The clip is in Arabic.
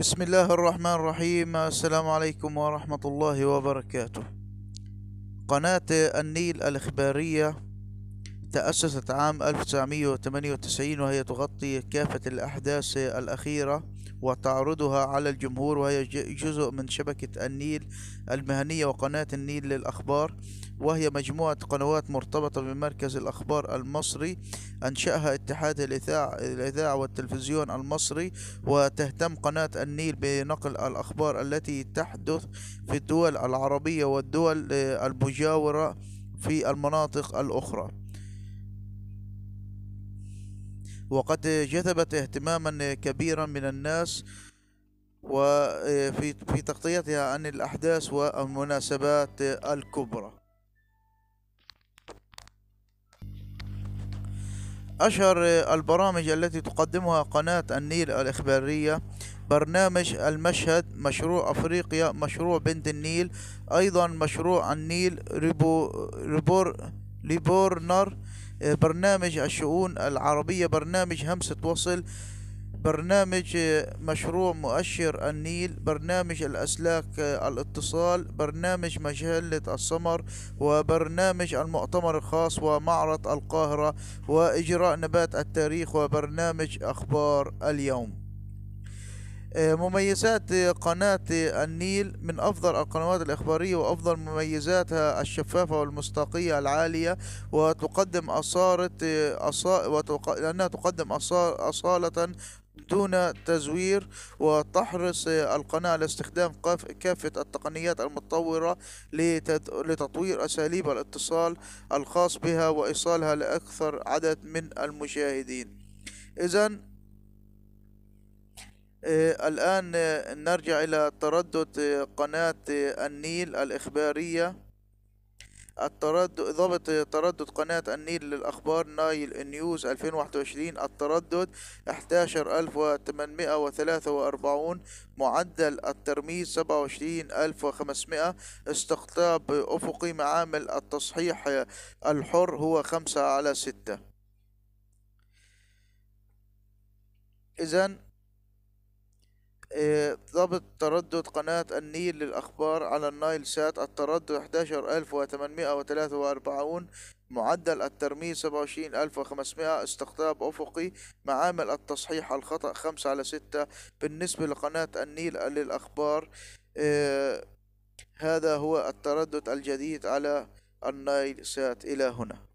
بسم الله الرحمن الرحيم السلام عليكم ورحمة الله وبركاته قناة النيل الإخبارية تأسست عام 1998 وهي تغطي كافة الأحداث الأخيرة وتعرضها على الجمهور وهي جزء من شبكة النيل المهنية وقناة النيل للأخبار وهي مجموعة قنوات مرتبطة بمركز الأخبار المصري أنشأها اتحاد الإذاعة والتلفزيون المصري وتهتم قناة النيل بنقل الأخبار التي تحدث في الدول العربية والدول آه، المجاورة في المناطق الأخرى وقد جذبت اهتماما كبيرا من الناس وفي آه، في تغطيتها عن الأحداث والمناسبات الكبرى أشهر البرامج التي تقدمها قناة النيل الإخبارية برنامج المشهد مشروع أفريقيا مشروع بنت النيل أيضا مشروع النيل ريبو ريبور لبورنر آه، برنامج الشؤون العربية برنامج همسة وصل برنامج آه، مشروع مؤشر النيل برنامج الأسلاك آه، الاتصال برنامج مجلة السمر وبرنامج المؤتمر الخاص ومعرض القاهرة وإجراء نبات التاريخ وبرنامج أخبار اليوم آه، مميزات قناة النيل من أفضل القنوات الإخبارية وأفضل مميزاتها الشفافة والمصداقية العالية وتقدم أصالة آه، أصا... لأنها تقدم أصالة دون تزوير وتحرص آه، القناة على استخدام كافة التقنيات المتطورة لتطوير أساليب الاتصال الخاص بها وإيصالها لأكثر عدد من المشاهدين إذا آه، الآن آه، نرجع إلى تردد آه، قناة النيل الإخبارية التردد ضبط تردد قناة النيل للأخبار نايل نيوز 2021 التردد 11843 معدل الترميز 27500 استقطاب أفقي معامل التصحيح الحر هو 5 على 6 إذن آه، ضبط تردد قناة النيل للأخبار على النايل سات التردد 11843 معدل الترميز 27500 استقطاب أفقي معامل التصحيح الخطأ 5 على 6 بالنسبة لقناة النيل للأخبار آه، هذا هو التردد الجديد على النايل سات إلى هنا